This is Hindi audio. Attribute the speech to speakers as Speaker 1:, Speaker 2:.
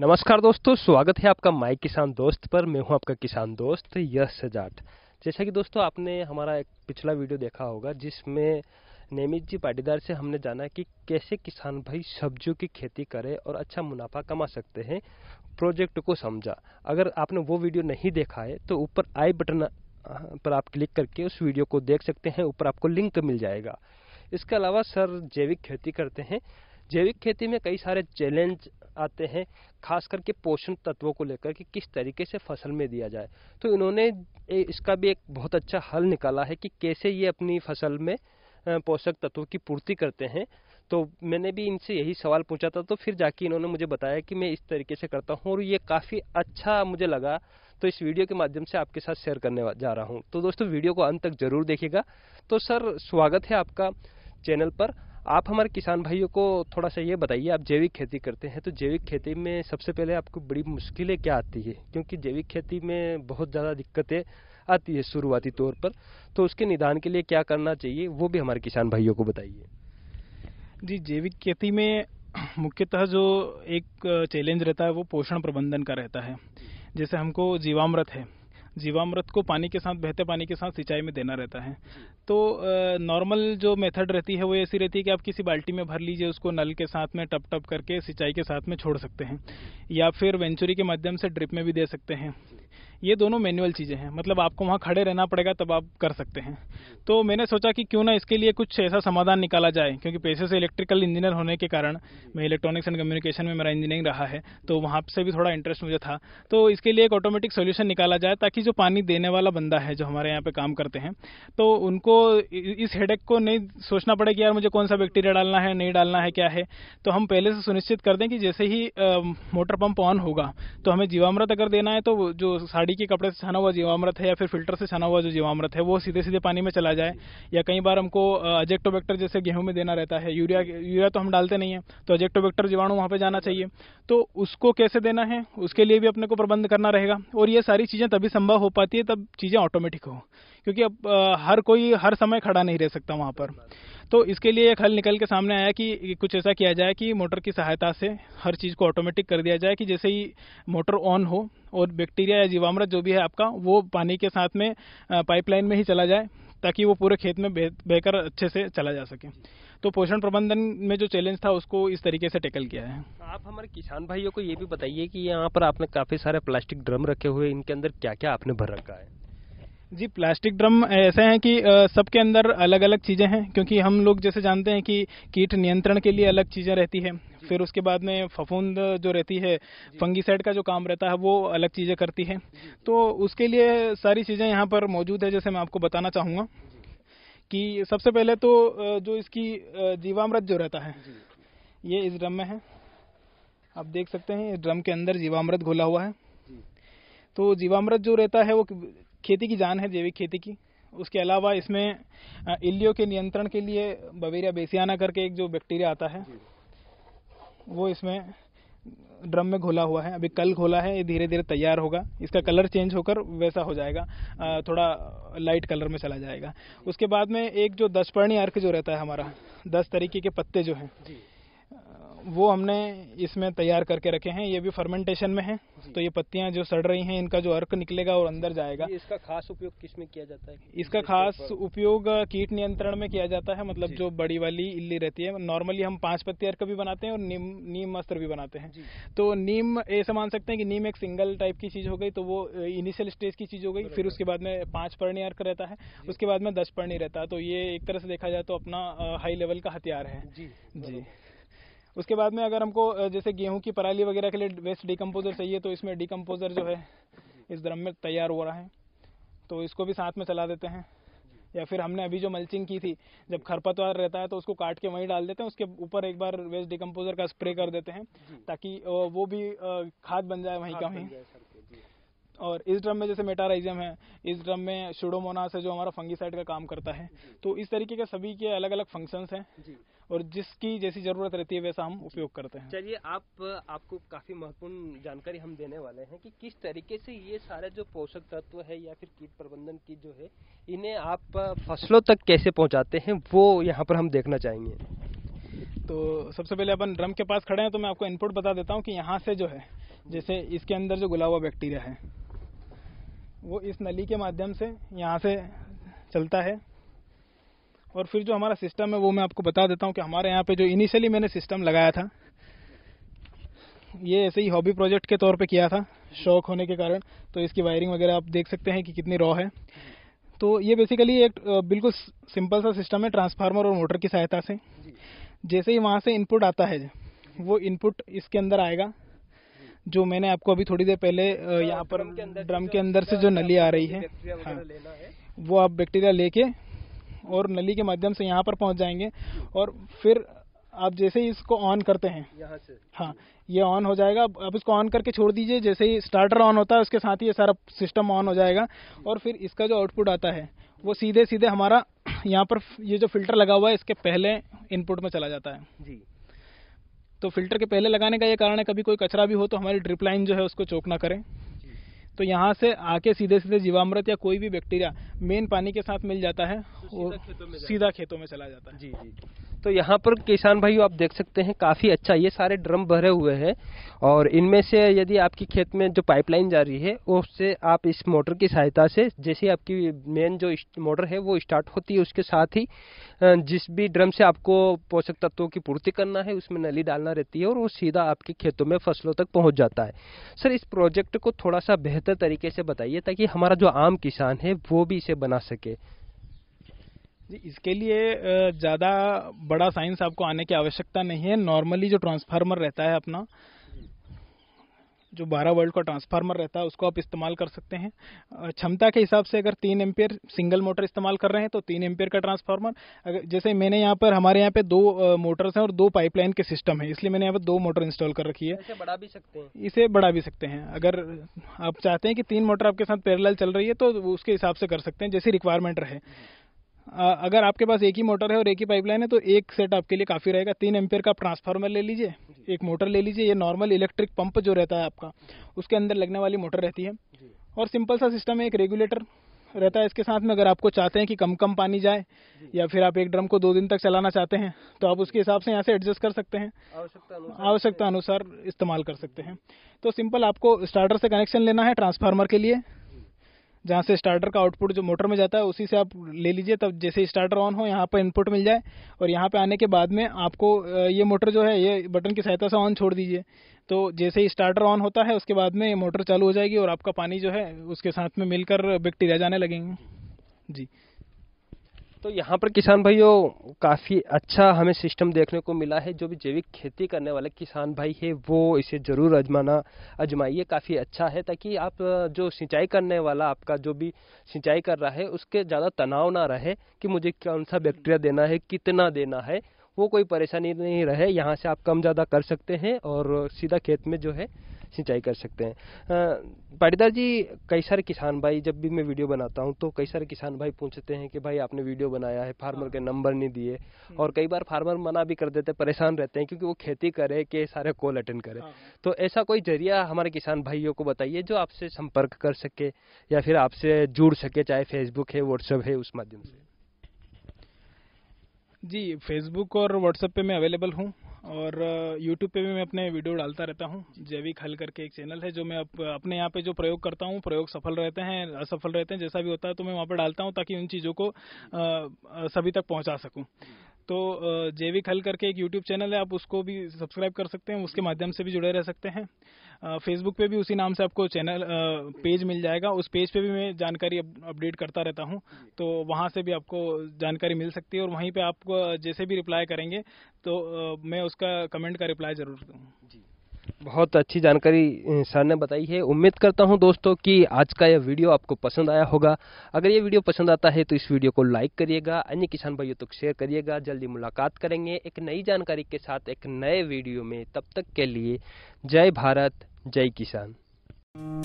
Speaker 1: नमस्कार दोस्तों स्वागत है आपका माई किसान दोस्त पर मैं हूं आपका किसान दोस्त यश सजाट जैसा कि दोस्तों आपने हमारा एक पिछला वीडियो देखा होगा जिसमें नेमित जी पाटीदार से हमने जाना कि कैसे किसान भाई सब्जियों की खेती करें और अच्छा मुनाफा कमा सकते हैं प्रोजेक्ट को समझा अगर आपने वो वीडियो नहीं देखा है तो ऊपर आई बटन पर आप क्लिक करके उस वीडियो को देख सकते हैं ऊपर आपको लिंक मिल जाएगा इसके अलावा सर जैविक खेती करते हैं जैविक खेती में कई सारे चैलेंज आते हैं खास करके पोषण तत्वों को लेकर कि किस तरीके से फसल में दिया जाए तो इन्होंने इसका भी एक बहुत अच्छा हल निकाला है कि कैसे ये अपनी फसल में पोषक तत्वों की पूर्ति करते हैं तो मैंने भी इनसे यही सवाल पूछा था तो फिर जाके इन्होंने मुझे बताया कि मैं इस तरीके से करता हूँ और ये काफ़ी अच्छा मुझे लगा तो इस वीडियो के माध्यम से आपके साथ शेयर करने जा रहा हूँ तो दोस्तों वीडियो को अंत तक जरूर देखिएगा तो सर स्वागत है आपका चैनल पर आप हमारे किसान भाइयों को थोड़ा सा ये बताइए आप जैविक खेती करते हैं तो जैविक खेती में सबसे पहले आपको बड़ी मुश्किलें क्या आती है क्योंकि जैविक खेती में बहुत ज़्यादा दिक्कतें आती है शुरुआती तौर पर तो उसके निदान के लिए क्या करना चाहिए वो भी हमारे किसान भाइयों को बताइए
Speaker 2: जी जैविक खेती में मुख्यतः जो एक चैलेंज रहता है वो पोषण प्रबंधन का रहता है जैसे हमको जीवामृत है जीवामृत को पानी के साथ बहते पानी के साथ सिंचाई में देना रहता है तो नॉर्मल जो मेथड रहती है वो ऐसी रहती है कि आप किसी बाल्टी में भर लीजिए उसको नल के साथ में टप टप करके सिंचाई के साथ में छोड़ सकते हैं या फिर वेंचुरी के माध्यम से ड्रिप में भी दे सकते हैं ये दोनों मैनुअल चीज़ें हैं मतलब आपको वहाँ खड़े रहना पड़ेगा तब आप कर सकते हैं तो मैंने सोचा कि क्यों ना इसके लिए कुछ ऐसा समाधान निकाला जाए क्योंकि पैसे से इलेक्ट्रिकल इंजीनियर होने के कारण मैं इलेक्ट्रॉनिक्स एंड कम्युनिकेशन में मेरा इंजीनियरिंग रहा है तो वहाँ से भी थोड़ा इंटरेस्ट मुझे था तो इसके लिए एक ऑटोमेटिक सोल्यूशन निकाला जाए ताकि जो पानी देने वाला बंदा है जो हमारे यहाँ पर काम करते हैं तो उनको इस हेडेक को नहीं सोचना पड़े कि यार मुझे कौन सा बैक्टीरिया डालना है नहीं डालना है क्या है तो हम पहले से सुनिश्चित कर दें कि जैसे ही मोटर पंप ऑन होगा तो हमें जीवामृत अगर देना है तो जो साड़ी हड्डी के कपड़े से छाना हुआ जीवामृत है या फिर फिल्टर से छाना हुआ जो जीवामृत है वो सीधे सीधे पानी में चला जाए या कई बार हमको अजेक्टोबैक्टर जैसे गेहूं में देना रहता है यूरिया यूरिया तो हम डालते नहीं है तो अजेक्टोबैक्टर जीवाणु वहाँ पर जाना चाहिए तो उसको कैसे देना है उसके लिए भी अपने को प्रबंध करना रहेगा और ये सारी चीज़ें तभी संभव हो पाती है तब चीज़ें ऑटोमेटिक हो क्योंकि अब हर कोई हर समय खड़ा नहीं रह सकता वहाँ पर तो इसके लिए एक हल निकल के सामने आया कि कुछ ऐसा किया जाए कि मोटर की सहायता से हर चीज़ को ऑटोमेटिक कर दिया जाए कि जैसे ही मोटर ऑन हो और बैक्टीरिया या जीवामृत जो भी है आपका वो पानी के साथ में पाइपलाइन में ही चला जाए ताकि वो पूरे खेत में बहकर अच्छे से चला जा सके तो पोषण प्रबंधन में जो चैलेंज था उसको इस तरीके से टैकल किया है
Speaker 1: आप हमारे किसान भाइयों को ये भी बताइए कि यहाँ पर आपने काफ़ी सारे प्लास्टिक ड्रम रखे हुए इनके अंदर क्या क्या आपने भर रखा है
Speaker 2: जी प्लास्टिक ड्रम ऐसे हैं कि सबके अंदर अलग अलग चीज़ें हैं क्योंकि हम लोग जैसे जानते हैं कि कीट नियंत्रण के लिए अलग चीज़ें रहती है फिर उसके बाद में फफूंद जो रहती है फंगीसाइड का जो काम रहता है वो अलग चीज़ें करती है तो उसके लिए सारी चीज़ें यहाँ पर मौजूद है जैसे मैं आपको बताना चाहूँगा कि सबसे पहले तो जो इसकी जीवामृत जो रहता है ये इस ड्रम में है आप देख सकते हैं इस ड्रम के अंदर जीवामृत घोला हुआ है तो जीवामृत जो रहता है वो खेती की जान है जैविक खेती की उसके अलावा इसमें इलियो के नियंत्रण के लिए बवेरिया बेसियाना करके एक जो बैक्टीरिया आता है वो इसमें ड्रम में घोला हुआ है अभी कल घोला है ये धीरे धीरे तैयार होगा इसका कलर चेंज होकर वैसा हो जाएगा थोड़ा लाइट कलर में चला जाएगा उसके बाद में एक जो दसपर्णी अर्क जो रहता है हमारा दस तरीके के पत्ते जो हैं वो हमने इसमें तैयार करके रखे हैं ये भी फर्मेंटेशन में है तो ये पत्तियां जो सड़ रही हैं इनका जो अर्क निकलेगा और अंदर जाएगा इसका खास उपयोग
Speaker 1: किस में किया जाता है
Speaker 2: इसका खास उपयोग कीट नियंत्रण में किया जाता है मतलब जो बड़ी वाली इल्ली रहती है नॉर्मली हम पांच पत्ती अर्क भी बनाते हैं और नीम नीम अस्त्र भी बनाते हैं तो नीम ऐसा मान सकते हैं कि नीम एक सिंगल टाइप की चीज हो गई तो वो इनिशियल स्टेज की चीज हो गई फिर उसके बाद में पांच पर्णी अर्क रहता है उसके बाद में दस पर्णी रहता है तो ये एक तरह से देखा जाए तो अपना हाई लेवल का हथियार है जी जी उसके बाद में अगर हमको जैसे गेहूं की पराली वगैरह के लिए वेस्ट डिकम्पोजर चाहिए तो इसमें डिकम्पोजर जो है इस ड्रम में तैयार हो रहा है तो इसको भी साथ में चला देते हैं या फिर हमने अभी जो मल्चिंग की थी जब खरपतवार रहता है तो उसको काट के वहीं डाल देते हैं उसके ऊपर एक बार वेस्ट डिकम्पोजर का स्प्रे कर देते हैं ताकि वो भी खाद बन जाए वहीं का वहीं और इस ड्रम में जैसे मेटाराइजम है इस ड्रम में शुडोमोना है जो हमारा फंगीसाइड का काम करता है तो इस तरीके के सभी के अलग अलग फंक्शंस हैं और जिसकी जैसी जरूरत रहती है वैसा हम उपयोग करते हैं
Speaker 1: चलिए आप आपको काफी महत्वपूर्ण जानकारी हम देने वाले हैं कि किस तरीके से ये सारे जो पोषक तत्व है या फिर कीट प्रबंधन
Speaker 2: की जो है इन्हें आप फसलों
Speaker 1: तक कैसे पहुँचाते हैं वो यहाँ पर हम देखना चाहेंगे
Speaker 2: तो सबसे पहले अपन ड्रम के पास खड़े हैं तो मैं आपको इनपुट बता देता हूँ कि यहाँ से जो है जैसे इसके अंदर जो गुलाबा बैक्टीरिया है वो इस नली के माध्यम से यहाँ से चलता है और फिर जो हमारा सिस्टम है वो मैं आपको बता देता हूँ कि हमारे यहाँ पे जो इनिशियली मैंने सिस्टम लगाया था ये ऐसे ही हॉबी प्रोजेक्ट के तौर पे किया था शौक होने के कारण तो इसकी वायरिंग वगैरह आप देख सकते हैं कि कितनी रॉ है तो ये बेसिकली एक बिल्कुल सिंपल सा सिस्टम है ट्रांसफार्मर और मोटर की सहायता से जैसे ही वहाँ से इनपुट आता है वो इनपुट इसके अंदर आएगा जो मैंने आपको अभी थोड़ी देर पहले हाँ, यहाँ पर ड्रम के अंदर से जो नली आ रही है हाँ। वो आप बैक्टीरिया लेके और नली के माध्यम से यहाँ पर पहुंच जाएंगे और फिर आप जैसे ही इसको ऑन करते हैं यहाँ से हाँ ये ऑन हो जाएगा आप इसको ऑन करके छोड़ दीजिए जैसे ही स्टार्टर ऑन होता है उसके साथ ही ये सारा सिस्टम ऑन हो जाएगा और फिर इसका जो आउटपुट आता है वो सीधे सीधे हमारा यहाँ पर ये जो फिल्टर लगा हुआ है इसके पहले इनपुट में चला जाता है जी तो फिल्टर के पहले लगाने का ये कारण है कभी कोई कचरा भी हो तो हमारी ड्रिप लाइन जो है उसको चोक ना करें तो यहाँ से आके सीधे सीधे जीवामृत या कोई भी बैक्टीरिया मेन पानी के साथ मिल जाता है तो और सीधा खेतों में, सीधा खेतों में चला जाता है जी जी तो
Speaker 1: यहाँ पर किसान भाई आप देख सकते हैं काफ़ी अच्छा ये सारे ड्रम भरे हुए हैं और इनमें से यदि आपकी खेत में जो पाइपलाइन जा रही है उससे आप इस मोटर की सहायता से जैसे आपकी मेन जो मोटर है वो स्टार्ट होती है उसके साथ ही जिस भी ड्रम से आपको पोषक तत्वों की पूर्ति करना है उसमें नली डालना रहती है और वो सीधा आपके खेतों में फसलों तक पहुँच जाता है सर इस प्रोजेक्ट को थोड़ा सा बेहतर तरीके से बताइए ताकि हमारा जो आम किसान है वो भी इसे बना सके
Speaker 2: जी इसके लिए ज़्यादा बड़ा साइंस आपको आने की आवश्यकता नहीं है नॉर्मली जो ट्रांसफार्मर रहता है अपना जो 12 वोल्ट का ट्रांसफार्मर रहता है उसको आप इस्तेमाल कर सकते हैं क्षमता के हिसाब से अगर तीन एम्पियर सिंगल मोटर इस्तेमाल कर रहे हैं तो तीन एम्पियर का ट्रांसफार्मर अगर जैसे मैंने यहाँ पर हमारे यहाँ पे दो मोटर्स हैं और दो पाइपलाइन के सिस्टम है इसलिए मैंने यहाँ पर दो मोटर इंस्टॉल कर रखी है इसे बढ़ा भी सकते हैं इसे बढ़ा भी सकते हैं अगर आप चाहते हैं कि तीन मोटर आपके साथ पैरल चल रही है तो उसके हिसाब से कर सकते हैं जैसी रिक्वायरमेंट रहे अगर आपके पास एक ही मोटर है और एक ही पाइपलाइन है तो एक सेट आपके लिए काफ़ी रहेगा तीन एम्पेयर का ट्रांसफार्मर ले लीजिए एक मोटर ले लीजिए ये नॉर्मल इलेक्ट्रिक पंप जो रहता है आपका उसके अंदर लगने वाली मोटर रहती है और सिंपल सा सिस्टम है एक रेगुलेटर रहता है इसके साथ में अगर आपको चाहते हैं कि कम कम पानी जाए या फिर आप एक ड्रम को दो दिन तक चलाना चाहते हैं तो आप उसके हिसाब से यहाँ से एडजस्ट कर सकते हैं आवश्यकता अनुसार इस्तेमाल कर सकते हैं तो सिंपल आपको स्टार्टर से कनेक्शन लेना है ट्रांसफार्मर के लिए जहाँ से स्टार्टर का आउटपुट जो मोटर में जाता है उसी से आप ले लीजिए तब जैसे स्टार्टर ऑन हो यहाँ पर इनपुट मिल जाए और यहाँ पर आने के बाद में आपको ये मोटर जो है ये बटन की सहायता से ऑन छोड़ दीजिए तो जैसे ही स्टार्टर ऑन होता है उसके बाद में ये मोटर चालू हो जाएगी और आपका पानी जो है उसके साथ में मिलकर बैक्टीरिया जाने लगेंगे जी तो यहाँ
Speaker 1: पर किसान भाइयों काफ़ी अच्छा हमें सिस्टम देखने को मिला है जो भी जैविक खेती करने वाले किसान भाई है वो इसे ज़रूर आजमाना आजमाइए काफ़ी अच्छा है ताकि आप जो सिंचाई करने वाला आपका जो भी सिंचाई कर रहा है उसके ज़्यादा तनाव ना रहे कि मुझे कौन सा बैक्टीरिया देना है कितना देना है वो कोई परेशानी नहीं रहे यहाँ से आप कम ज़्यादा कर सकते हैं और सीधा खेत में जो है सिंचाई कर सकते हैं पाटीदार जी कई सारे किसान भाई जब भी मैं वीडियो बनाता हूँ तो कई सारे किसान भाई पूछते हैं कि भाई आपने वीडियो बनाया है फार्मर के हाँ। नंबर नहीं दिए हम्म। और कई बार फार्मर मना भी कर देते हैं परेशान रहते हैं क्योंकि वो खेती करे के सारे कॉल अटेंड करे हाँ। तो ऐसा कोई जरिया हमारे किसान भाइयों को बताइए जो आपसे संपर्क कर सके या फिर आपसे जुड़ सके चाहे फेसबुक है व्हाट्सएप है उस माध्यम से
Speaker 2: जी फेसबुक और व्हाट्सएप पे मैं अवेलेबल हूँ और यूट्यूब पे भी मैं अपने वीडियो डालता रहता हूँ जैविक हल करके एक चैनल है जो मैं अप, अपने यहाँ पे जो प्रयोग करता हूँ प्रयोग सफल रहते हैं असफल रहते हैं जैसा भी होता है तो मैं वहाँ पे डालता हूँ ताकि उन चीज़ों को आ, सभी तक पहुँचा सकूँ तो जेवी हल करके एक यूट्यूब चैनल है आप उसको भी सब्सक्राइब कर सकते हैं उसके माध्यम से भी जुड़े रह सकते हैं फेसबुक पे भी उसी नाम से आपको चैनल पेज मिल जाएगा उस पेज पे भी मैं जानकारी अपडेट करता रहता हूँ तो वहाँ से भी आपको जानकारी मिल सकती है और वहीं पर आप जैसे भी रिप्लाई करेंगे तो मैं उसका कमेंट का रिप्लाई ज़रूर जी
Speaker 1: बहुत अच्छी जानकारी सर ने बताई है उम्मीद करता हूं दोस्तों कि आज का यह वीडियो आपको पसंद आया होगा अगर ये वीडियो पसंद आता है तो इस वीडियो को लाइक करिएगा अन्य किसान भाइयों तक तो शेयर करिएगा जल्दी मुलाकात करेंगे एक नई जानकारी के साथ एक नए वीडियो में तब तक के लिए जय भारत जय किसान